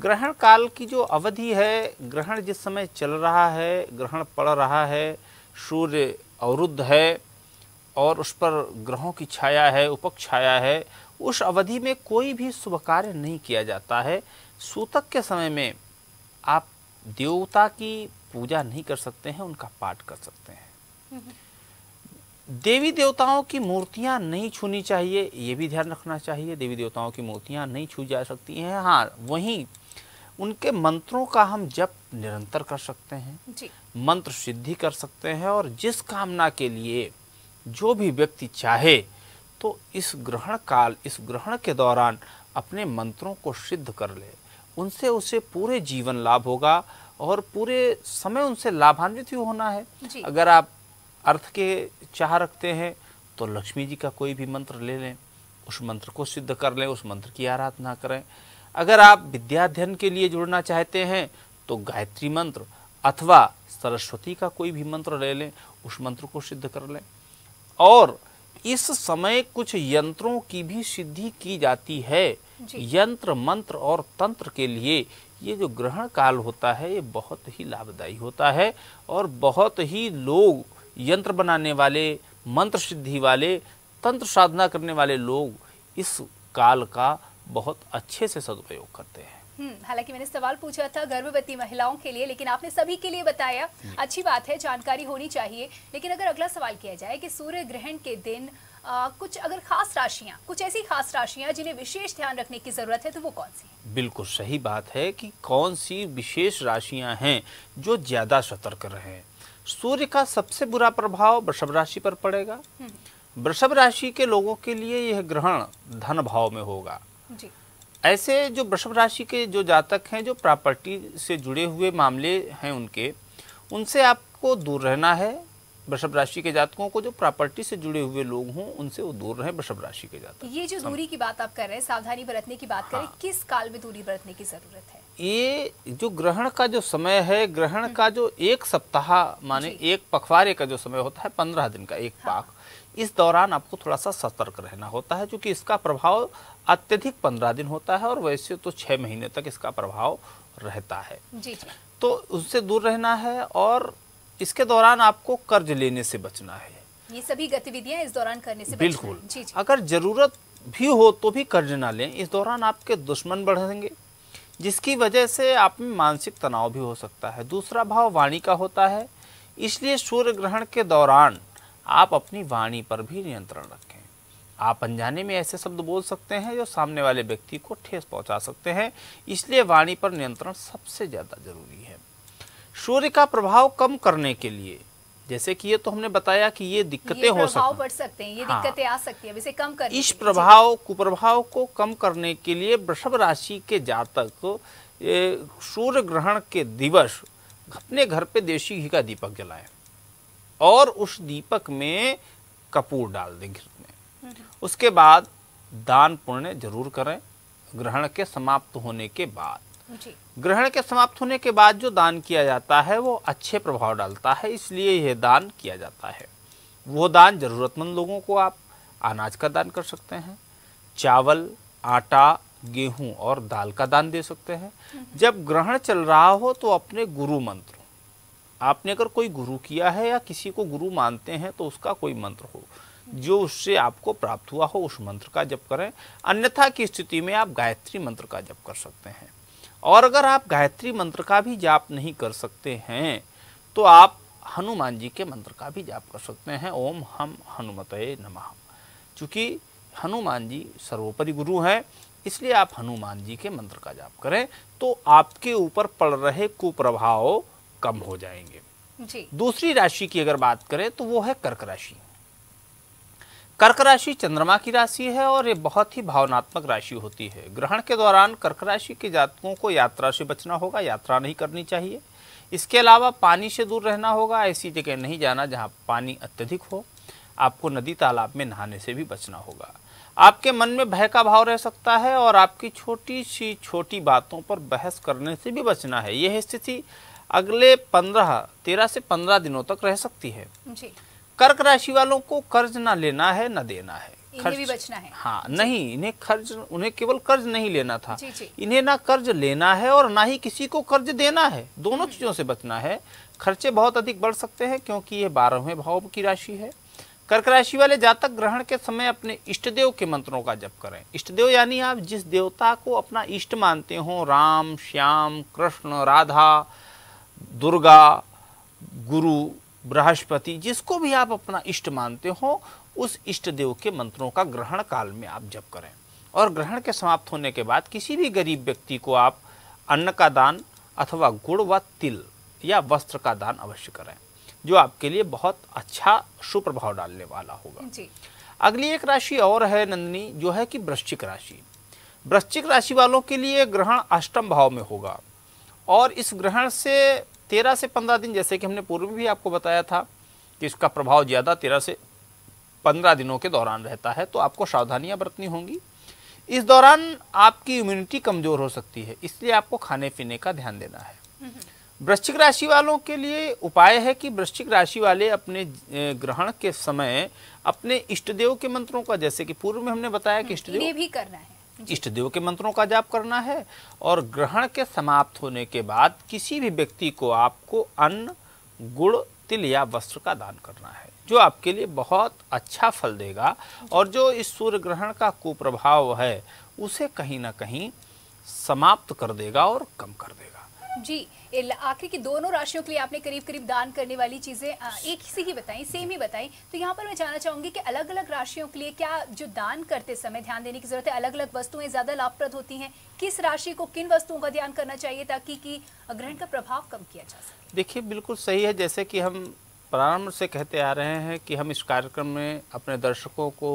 ग्रहण काल की जो अवधि है ग्रहण जिस समय चल रहा है ग्रहण पड़ रहा है सूर्य अवरुद्ध है और उस पर ग्रहों की छाया है उपक छाया है उस अवधि में कोई भी शुभ कार्य नहीं किया जाता है सूतक के समय में आप देवता की पूजा नहीं कर सकते हैं उनका पाठ कर सकते हैं हम्म, हम्म। देवी देवताओं की मूर्तियां नहीं छूनी चाहिए ये भी ध्यान रखना चाहिए देवी देवताओं की मूर्तियां नहीं छू जा सकती हैं हाँ वहीं उनके मंत्रों का हम जप निरंतर कर सकते हैं जी। मंत्र सिद्धि कर सकते हैं और जिस कामना के लिए जो भी व्यक्ति चाहे तो इस ग्रहण काल इस ग्रहण के दौरान अपने मंत्रों को सिद्ध कर ले उनसे उसे पूरे जीवन लाभ होगा और पूरे समय उनसे लाभान्वित भी होना है अगर आप अर्थ के चाह रखते हैं तो लक्ष्मी जी का कोई भी मंत्र ले लें उस मंत्र को सिद्ध कर लें उस मंत्र की आराधना करें अगर आप विद्या अध्ययन के लिए जुड़ना चाहते हैं तो गायत्री मंत्र अथवा सरस्वती का कोई भी मंत्र ले लें उस मंत्र को सिद्ध कर लें और इस समय कुछ यंत्रों की भी सिद्धि की जाती है यंत्र मंत्र और तंत्र के लिए ये जो ग्रहण काल होता है ये बहुत ही लाभदायी होता है और बहुत ही लोग यंत्र बनाने वाले मंत्र सिद्धि वाले तंत्र साधना करने वाले लोग इस काल का बहुत अच्छे से सदुपयोग करते हैं हम्म, हालांकि मैंने सवाल पूछा था गर्भवती महिलाओं के लिए लेकिन आपने सभी के लिए बताया अच्छी बात है जानकारी होनी चाहिए लेकिन अगर अगला सवाल किया जाए कि सूर्य ग्रहण के दिन आ, कुछ अगर खास राशियां कुछ ऐसी खास राशियां जिन्हें विशेष ध्यान रखने की जरूरत है तो वो कौन सी बिल्कुल सही बात है कि कौन सी विशेष राशियां हैं जो ज्यादा सतर्क रहे सूर्य का सबसे बुरा प्रभाव वृषभ राशि पर पड़ेगा हम्म। वृषभ राशि के लोगों के लिए यह ग्रहण धन भाव में होगा जी। ऐसे जो वृषभ राशि के जो जातक हैं जो प्रॉपर्टी से जुड़े हुए मामले हैं उनके उनसे आपको दूर रहना है वृषभ राशि के जातकों को जो प्रॉपर्टी से जुड़े हुए लोग हों उनसे वो दूर रहे वृषभ राशि के जातक ये जो दूरी की बात आप कर रहे हैं सावधानी बरतने की बात करें हाँ। किस काल में दूरी बरतने की जरूरत है ये जो ग्रहण का जो समय है ग्रहण हम्म। का जो एक सप्ताह माने एक पखवारे का जो समय होता है पंद्रह दिन का एक हाँ। पाक इस दौरान आपको थोड़ा सा सतर्क रहना होता है क्योंकि इसका प्रभाव अत्यधिक पंद्रह दिन होता है और वैसे तो छह महीने तक इसका प्रभाव रहता है जी जी। तो उससे दूर रहना है और इसके दौरान आपको कर्ज लेने से बचना है ये सभी गतिविधियां इस दौरान करने से बिल्कुल अगर जरूरत भी हो तो भी कर्ज ना लें इस दौरान आपके दुश्मन बढ़ेंगे जिसकी वजह से आप में मानसिक तनाव भी हो सकता है दूसरा भाव वाणी का होता है इसलिए सूर्य ग्रहण के दौरान आप अपनी वाणी पर भी नियंत्रण रखें आप अनजाने में ऐसे शब्द बोल सकते हैं जो सामने वाले व्यक्ति को ठेस पहुंचा सकते हैं इसलिए वाणी पर नियंत्रण सबसे ज़्यादा जरूरी है सूर्य का प्रभाव कम करने के लिए जैसे कि ये तो हमने बताया कि ये दिक्कतें हो सकती बढ़ सकते हैं ये हाँ, दिक्कतें आ सकती हैं इसे कम कर इस प्रभाव कुप्रभाव को कम करने के लिए वृषभ राशि के जातक सूर्य ग्रहण के दिवस अपने घर पे देशी घी का दीपक जलाएं और उस दीपक में कपूर डाल दें घृत में हम्म। उसके बाद दान पुण्य जरूर करें ग्रहण के समाप्त होने के बाद ग्रहण के समाप्त होने के बाद जो दान किया जाता है वो अच्छे प्रभाव डालता है इसलिए यह दान किया जाता है वो दान ज़रूरतमंद लोगों को आप अनाज का दान कर सकते हैं चावल आटा गेहूं और दाल का दान दे सकते हैं हम्म। जब ग्रहण चल रहा हो तो अपने गुरु मंत्र आपने अगर कोई गुरु किया है या किसी को गुरु मानते हैं तो उसका कोई मंत्र हो जो उससे आपको प्राप्त हुआ हो उस मंत्र का जप करें अन्यथा की स्थिति में आप गायत्री मंत्र का जप कर सकते हैं और अगर आप गायत्री मंत्र का भी जाप नहीं कर सकते हैं तो आप हनुमान जी के मंत्र का भी जाप कर सकते हैं ओम हम हनुमतये नमः चूँकि हनुमान जी सर्वोपरि गुरु हैं इसलिए आप हनुमान जी के मंत्र का जाप करें तो आपके ऊपर पड़ रहे कुप्रभाव कम हो जाएंगे जी दूसरी राशि की अगर बात करें तो वो है कर्क राशि कर्क राशि चंद्रमा की राशि है और ये बहुत ही भावनात्मक राशि होती है ग्रहण के दौरान कर्क राशि के जातकों को यात्रा से बचना होगा यात्रा नहीं करनी चाहिए इसके अलावा पानी से दूर रहना होगा ऐसी जगह नहीं जाना जहाँ पानी अत्यधिक हो आपको नदी तालाब में नहाने से भी बचना होगा आपके मन में भय का भाव रह सकता है और आपकी छोटी सी छोटी बातों पर बहस करने से भी बचना है यह स्थिति अगले पंद्रह तेरह से पंद्रह दिनों तक रह सकती है जी। कर्क राशि वालों को कर्ज ना लेना है ना देना है खर्च भी बचना है हाँ नहीं इन्हें खर्च उन्हें केवल कर्ज नहीं लेना था जी, जी। इन्हें ना कर्ज लेना है और ना ही किसी को कर्ज देना है दोनों चीजों से बचना है खर्चे बहुत अधिक बढ़ सकते हैं क्योंकि ये बारहवें भाव की राशि है कर्क राशि वाले जातक ग्रहण के समय अपने इष्ट देव के मंत्रों का जप करें इष्ट देव यानी आप जिस देवता को अपना इष्ट मानते हो राम श्याम कृष्ण राधा दुर्गा गुरु बृहस्पति जिसको भी आप अपना इष्ट मानते हो उस इष्ट देव के मंत्रों का ग्रहण काल में आप जप करें और ग्रहण के समाप्त होने के बाद किसी भी गरीब व्यक्ति को आप अन्न का दान अथवा गुड़ व तिल या वस्त्र का दान अवश्य करें जो आपके लिए बहुत अच्छा सुप्रभाव डालने वाला होगा जी। अगली एक राशि और है नंदिनी जो है कि वृश्चिक राशि वृश्चिक राशि वालों के लिए ग्रहण अष्टम भाव में होगा और इस ग्रहण से तेरह से पंद्रह दिन जैसे कि हमने पूर्व भी आपको बताया था कि इसका प्रभाव ज़्यादा तेरह से पंद्रह दिनों के दौरान रहता है तो आपको सावधानियाँ बरतनी होंगी इस दौरान आपकी इम्यूनिटी कमज़ोर हो सकती है इसलिए आपको खाने पीने का ध्यान देना है वृश्चिक राशि वालों के लिए उपाय है कि वृश्चिक राशि वाले अपने ग्रहण के समय अपने इष्टदेव के मंत्रों का जैसे कि पूर्व में हमने बताया कि हम्म, इष्टदेव भी करना है इष्ट देव के मंत्रों का जाप करना है और ग्रहण के समाप्त होने के बाद किसी भी व्यक्ति को आपको अन्न गुड़ तिल या वस्त्र का दान करना है जो आपके लिए बहुत अच्छा फल देगा और जो इस सूर्य ग्रहण का कुप्रभाव है उसे कहीं ना कहीं समाप्त कर देगा और कम कर देगा जी आखिरी की दोनों राशियों के लिए आपने करीब करीब दान करने वाली चीजें एक ही से ही बताई सेम ही बताई तो यहाँ पर मैं जानना चाहूंगी कि अलग अलग राशियों के लिए क्या जो दान करते समय ध्यान देने की जरूरत है अलग अलग वस्तुएं ज्यादा लाभप्रद होती हैं किस राशि को किन वस्तुओं का ध्यान करना चाहिए ताकि की ग्रहण का प्रभाव कम किया जा सके देखिए बिल्कुल सही है जैसे कि हम प्रारंभ से कहते आ रहे हैं कि हम इस कार्यक्रम में अपने दर्शकों को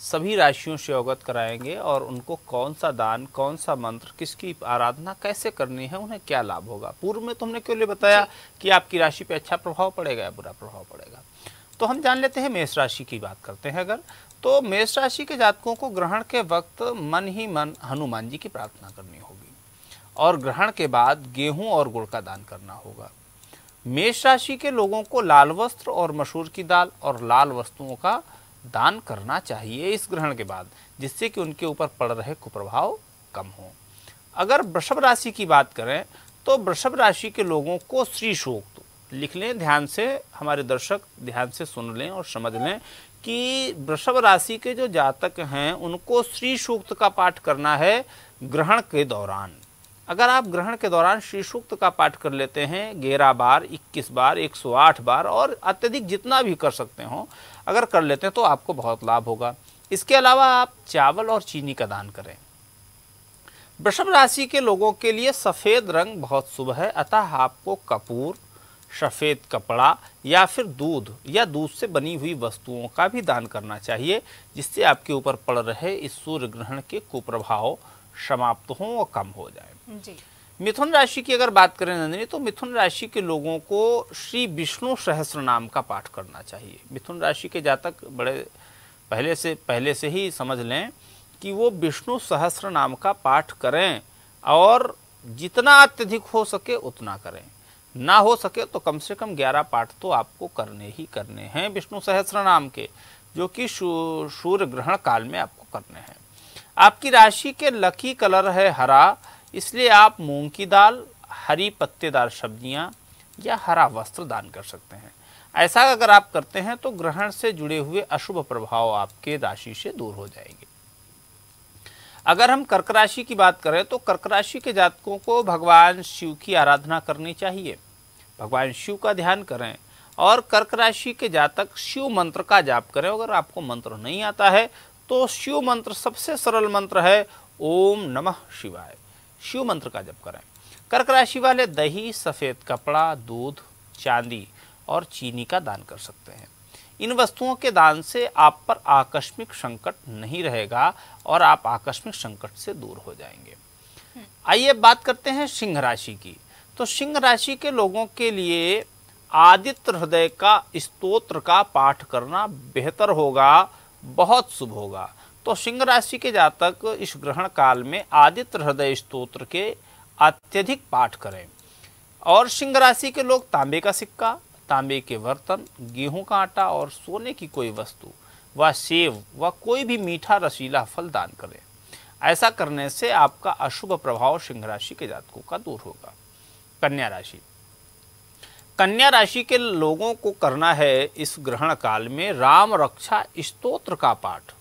सभी राशियों से अवगत कराएंगे और उनको कौन सा दान कौन सा मंत्र किसकी आराधना कैसे करनी है उन्हें क्या लाभ होगा पूर्व में तो हमने बताया कि आपकी राशि पे अच्छा प्रभाव पड़ेगा या बुरा प्रभाव पड़ेगा तो हम जान लेते हैं मेष राशि की बात करते हैं अगर तो मेष राशि के जातकों को ग्रहण के वक्त मन ही मन हनुमान जी की प्रार्थना करनी होगी और ग्रहण के बाद गेहूं और गुड़ का दान करना होगा मेष राशि के लोगों को लाल वस्त्र और मसूर की दाल और लाल वस्तुओं का दान करना चाहिए इस ग्रहण के बाद जिससे कि उनके ऊपर पड़ रहे कुप्रभाव कम हो अगर वृषभ राशि की बात करें तो वृषभ राशि के लोगों को श्री सूक्त लिख लें ध्यान से हमारे दर्शक ध्यान से सुन लें और समझ लें कि वृषभ राशि के जो जातक हैं उनको श्री सूक्त का पाठ करना है ग्रहण के दौरान अगर आप ग्रहण के दौरान श्री सूक्त का पाठ कर लेते हैं ग्यारह बार इक्कीस बार एक सौ आठ बार और अत्यधिक जितना भी कर सकते हो अगर कर लेते हैं तो आपको बहुत लाभ होगा इसके अलावा आप चावल और चीनी का दान करें वृषभ राशि के लोगों के लिए सफ़ेद रंग बहुत शुभ है अतः आपको कपूर सफ़ेद कपड़ा या फिर दूध या दूध से बनी हुई वस्तुओं का भी दान करना चाहिए जिससे आपके ऊपर पड़ रहे इस सूर्य ग्रहण के कुप्रभाव समाप्त हों और कम हो जाए मिथुन राशि की अगर बात करें नंदिनी तो मिथुन राशि के लोगों को श्री विष्णु सहस्र नाम का पाठ करना चाहिए मिथुन राशि के जातक बड़े पहले से पहले से ही समझ लें कि वो विष्णु सहस्र नाम का पाठ करें और जितना अत्यधिक हो सके उतना करें ना हो सके तो कम से कम ग्यारह पाठ तो आपको करने ही करने हैं विष्णु सहस्र नाम के जो कि सूर्य ग्रहण काल में आपको करने हैं आपकी राशि के लकी कलर है हरा इसलिए आप मूंग की दाल हरी पत्तेदार सब्जियां या हरा वस्त्र दान कर सकते हैं ऐसा अगर आप करते हैं तो ग्रहण से जुड़े हुए अशुभ प्रभाव आपके राशि से दूर हो जाएंगे अगर हम कर्क राशि की बात करें तो कर्क राशि के जातकों को भगवान शिव की आराधना करनी चाहिए भगवान शिव का ध्यान करें और कर्क राशि के जातक शिव मंत्र का जाप करें अगर आपको मंत्र नहीं आता है तो शिव मंत्र सबसे सरल मंत्र है ओम नमः शिवाय शिव मंत्र का जप करें कर्क राशि वाले दही सफ़ेद कपड़ा दूध चांदी और चीनी का दान कर सकते हैं इन वस्तुओं के दान से आप पर आकस्मिक संकट नहीं रहेगा और आप आकस्मिक संकट से दूर हो जाएंगे आइए बात करते हैं सिंह राशि की तो सिंह राशि के लोगों के लिए आदित्य हृदय का स्तोत्र का पाठ करना बेहतर होगा बहुत शुभ होगा तो सिंह राशि के जातक इस ग्रहण काल में आदित्य हृदय स्त्रोत्र के अत्यधिक पाठ करें और सिंह राशि के लोग तांबे का सिक्का तांबे के बर्तन गेहूं का आटा और सोने की कोई वस्तु व सेब व कोई भी मीठा रसीला फल दान करें ऐसा करने से आपका अशुभ प्रभाव सिंह राशि के जातकों का दूर होगा कन्या राशि कन्या राशि के लोगों को करना है इस ग्रहण काल में राम रक्षा स्तोत्र का पाठ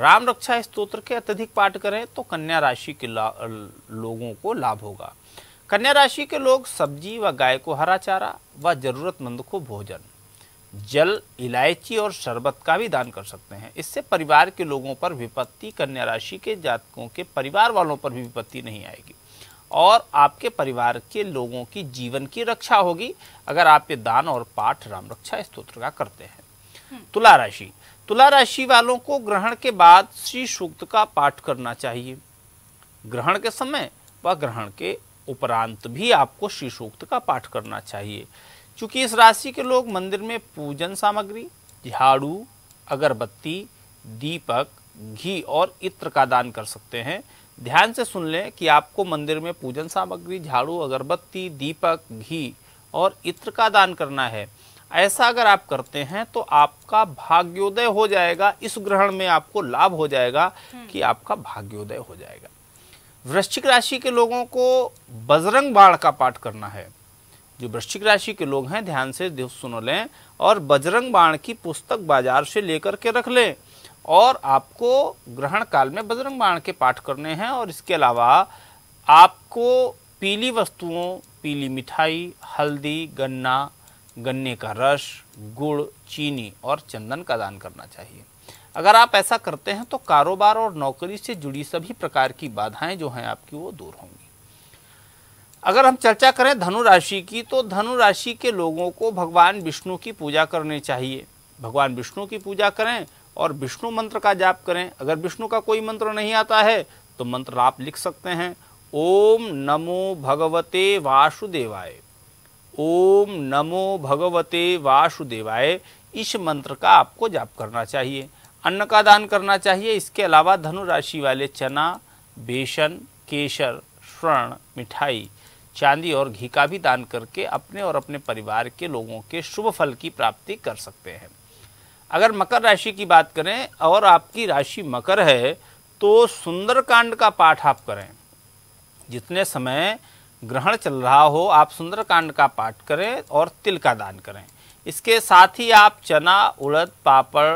राम रक्षा स्तोत्र के अत्यधिक पाठ करें तो कन्या राशि के लोगों को लाभ होगा कन्या राशि के लोग सब्जी व गाय को हरा चारा व जरूरतमंद को भोजन जल इलायची और शरबत का भी दान कर सकते हैं इससे परिवार के लोगों पर विपत्ति कन्या राशि के जातकों के परिवार वालों पर भी विपत्ति नहीं आएगी और आपके परिवार के लोगों की जीवन की रक्षा होगी अगर आप ये दान और पाठ राम रक्षा स्त्रोत्र का करते हैं हम्म। तुला राशि तुला राशि वालों को ग्रहण के बाद श्री सूक्त का पाठ करना चाहिए ग्रहण के समय व ग्रहण के उपरांत भी आपको श्री सूक्त का पाठ करना चाहिए क्योंकि इस राशि के लोग मंदिर में पूजन सामग्री झाड़ू अगरबत्ती दीपक घी और इत्र का दान कर सकते हैं ध्यान से सुन लें कि आपको मंदिर में पूजन सामग्री झाड़ू अगरबत्ती दीपक घी और इत्र का दान करना है ऐसा अगर आप करते हैं तो आपका भाग्योदय हो जाएगा इस ग्रहण में आपको लाभ हो जाएगा हम्म। कि आपका भाग्योदय हो जाएगा वृश्चिक राशि के लोगों को बजरंग बाण का पाठ करना है जो वृश्चिक राशि के लोग हैं ध्यान से सुन लें और बजरंग बाण की पुस्तक बाजार से लेकर के रख लें और आपको ग्रहण काल में बजरंग बाण के पाठ करने हैं और इसके अलावा आपको पीली वस्तुओं पीली मिठाई हल्दी गन्ना गन्ने का रस गुड़ चीनी और चंदन का दान करना चाहिए अगर आप ऐसा करते हैं तो कारोबार और नौकरी से जुड़ी सभी प्रकार की बाधाएं जो हैं आपकी वो दूर होंगी अगर हम चर्चा करें धनु राशि की तो धनु राशि के लोगों को भगवान विष्णु की पूजा करनी चाहिए भगवान विष्णु की पूजा करें और विष्णु मंत्र का जाप करें अगर विष्णु का कोई मंत्र नहीं आता है तो मंत्र आप लिख सकते हैं ओम नमो भगवते वासुदेवाय ओम नमो भगवते वासुदेवाय इस मंत्र का आपको जाप करना चाहिए अन्न का दान करना चाहिए इसके अलावा धनु राशि वाले चना बेसन केसर स्वर्ण मिठाई चांदी और घी का भी दान करके अपने और अपने परिवार के लोगों के शुभ फल की प्राप्ति कर सकते हैं अगर मकर राशि की बात करें और आपकी राशि मकर है तो सुंदरकांड का पाठ आप करें जितने समय ग्रहण चल रहा हो आप सुंदरकांड का पाठ करें और तिल का दान करें इसके साथ ही आप चना उड़द पापड़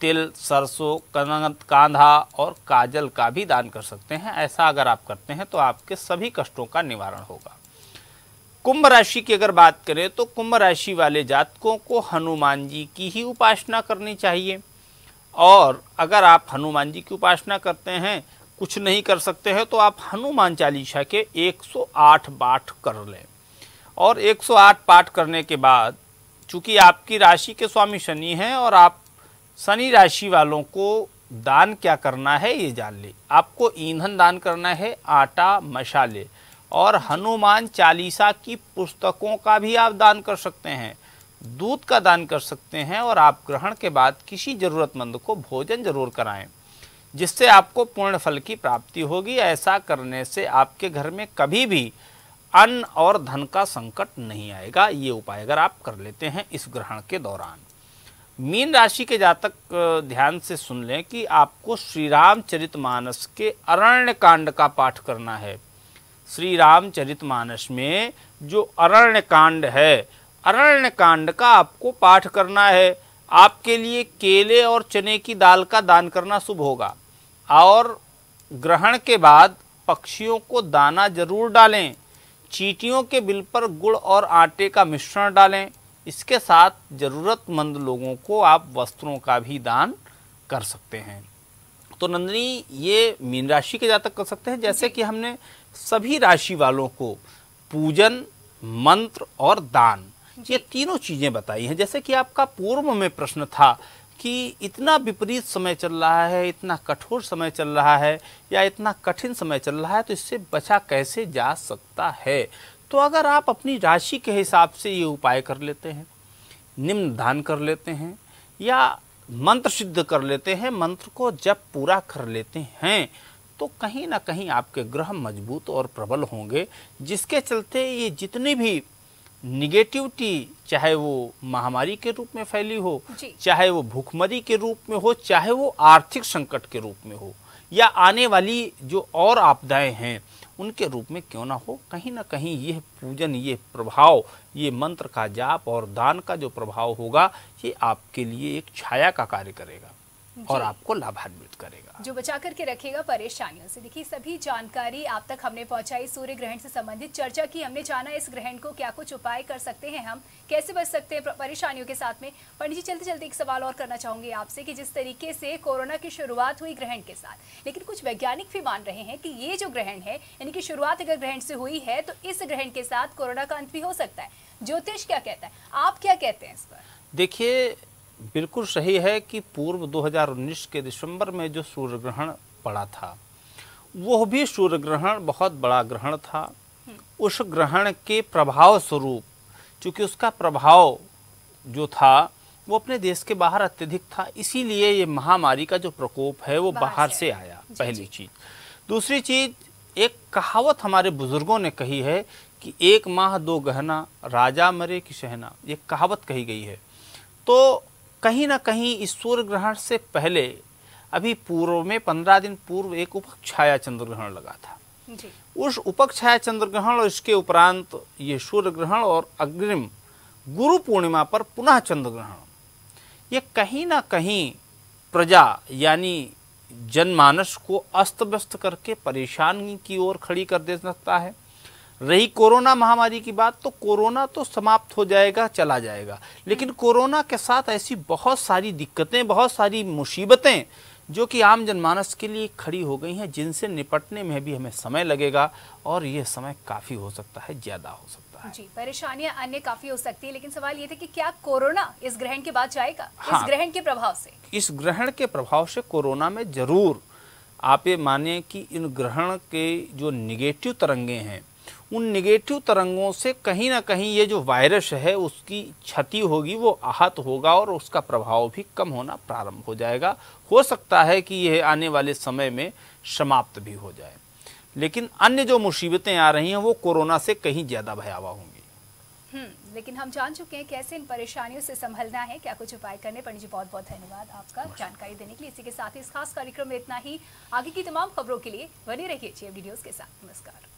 तिल सरसों कनक कांधा और काजल का भी दान कर सकते हैं ऐसा अगर आप करते हैं तो आपके सभी कष्टों का निवारण होगा कुंभ राशि की अगर बात करें तो कुंभ राशि वाले जातकों को हनुमान जी की ही उपासना करनी चाहिए और अगर आप हनुमान जी की उपासना करते हैं कुछ नहीं कर सकते हैं तो आप हनुमान चालीसा के 108 पाठ कर लें और 108 पाठ करने के बाद चूंकि आपकी राशि के स्वामी शनि हैं और आप शनि राशि वालों को दान क्या करना है ये जान ले आपको ईंधन दान करना है आटा मसाले और हनुमान चालीसा की पुस्तकों का भी आप दान कर सकते हैं दूध का दान कर सकते हैं और आप ग्रहण के बाद किसी ज़रूरतमंद को भोजन जरूर कराएं जिससे आपको पूर्ण फल की प्राप्ति होगी ऐसा करने से आपके घर में कभी भी अन्न और धन का संकट नहीं आएगा ये उपाय अगर आप कर लेते हैं इस ग्रहण के दौरान मीन राशि के जातक ध्यान से सुन लें कि आपको श्री रामचरित मानस के अरण्य कांड का पाठ करना है श्री मानस में जो अरण्य कांड है अरण्य कांड का आपको पाठ करना है आपके लिए केले और चने की दाल का दान करना शुभ होगा और ग्रहण के बाद पक्षियों को दाना जरूर डालें चीटियों के बिल पर गुड़ और आटे का मिश्रण डालें इसके साथ ज़रूरतमंद लोगों को आप वस्त्रों का भी दान कर सकते हैं तो नंदिनी ये मीन राशि के जातक कर सकते हैं जैसे कि हमने सभी राशि वालों को पूजन मंत्र और दान ये तीनों चीज़ें बताई हैं जैसे कि आपका पूर्व में प्रश्न था कि इतना विपरीत समय चल रहा है इतना कठोर समय चल रहा है या इतना कठिन समय चल रहा है तो इससे बचा कैसे जा सकता है तो अगर आप अपनी राशि के हिसाब से ये उपाय कर लेते हैं निम्न दान कर लेते हैं या मंत्र सिद्ध कर लेते हैं मंत्र को जब पूरा कर लेते हैं तो कहीं ना कहीं आपके ग्रह मजबूत और प्रबल होंगे जिसके चलते ये जितनी भी निगेटिविटी चाहे वो महामारी के रूप में फैली हो चाहे वो भूखमरी के रूप में हो चाहे वो आर्थिक संकट के रूप में हो या आने वाली जो और आपदाएं हैं उनके रूप में क्यों ना हो कहीं ना कहीं यह पूजन ये प्रभाव ये मंत्र का जाप और दान का जो प्रभाव होगा ये आपके लिए एक छाया का कार्य करेगा और आपको लाभान्वित करेगा जो बचा करके रखेगा परेशानियों से देखिए सभी जानकारी आप तक हमने पहुंचाई सूर्य ग्रहण से संबंधित चर्चा की हमने जाना इस ग्रहण को क्या कुछ उपाय कर सकते हैं हम कैसे बच सकते हैं परेशानियों के साथ में पंडित जी चलते चलते एक सवाल और करना चाहूंगी आपसे कि जिस तरीके से कोरोना की शुरुआत हुई ग्रहण के साथ लेकिन कुछ वैज्ञानिक भी मान रहे हैं कि ये जो ग्रहण है यानी कि शुरुआत अगर ग्रहण से हुई है तो इस ग्रहण के साथ कोरोना का अंत भी हो सकता है ज्योतिष क्या कहता है आप क्या कहते हैं इस पर देखिए बिल्कुल सही है कि पूर्व 2019 के दिसंबर में जो सूर्य ग्रहण पड़ा था वह भी सूर्य ग्रहण बहुत बड़ा ग्रहण था उस ग्रहण के प्रभाव स्वरूप चूँकि उसका प्रभाव जो था वो अपने देश के बाहर अत्यधिक था इसीलिए ये महामारी का जो प्रकोप है वो बाहर, बाहर से आया पहली चीज़ दूसरी चीज़ एक कहावत हमारे बुजुर्गों ने कही है कि एक माह दो गहना राजा मरे कि सहना ये कहावत कही गई है तो कहीं ना कहीं इस सूर्य ग्रहण से पहले अभी पूर्व में पंद्रह दिन पूर्व एक उपक छाया चंद्र ग्रहण लगा था जी। उस उपक छाया चंद्र ग्रहण और इसके उपरांत ये सूर्य ग्रहण और अग्रिम गुरु पूर्णिमा पर पुनः चंद्र ग्रहण ये कहीं ना कहीं प्रजा यानी जनमानस को अस्त व्यस्त करके परेशानी की ओर खड़ी कर दे सकता है रही कोरोना महामारी की बात तो कोरोना तो समाप्त हो जाएगा चला जाएगा लेकिन कोरोना के साथ ऐसी बहुत सारी दिक्कतें बहुत सारी मुसीबतें जो कि आम जनमानस के लिए खड़ी हो गई हैं जिनसे निपटने में भी हमें समय लगेगा और यह समय काफ़ी हो सकता है ज़्यादा हो सकता है जी परेशानियां अन्य काफ़ी हो सकती है लेकिन सवाल ये था कि क्या कोरोना इस ग्रहण के बाद जाएगा हाँ, इस ग्रहण के प्रभाव से इस ग्रहण के प्रभाव से कोरोना में ज़रूर आप ये माने कि इन ग्रहण के जो निगेटिव तरंगे हैं उन निगेटिव तरंगों से कहीं ना कहीं ये जो वायरस है उसकी क्षति होगी वो आहत होगा और उसका प्रभाव भी कम होना प्रारंभ हो जाएगा हो सकता है कि यह आने वाले समय में समाप्त भी हो जाए लेकिन अन्य जो मुसीबतें आ रही हैं वो कोरोना से कहीं ज़्यादा भयावह होंगी हम्म, लेकिन हम जान चुके हैं कैसे इन परेशानियों से संभलना है क्या कुछ उपाय करने पंडित जी बहुत बहुत धन्यवाद आपका जानकारी देने के लिए इसी के साथ ही इस खास कार्यक्रम में इतना ही आगे की तमाम खबरों के लिए बने रहिए के साथ नमस्कार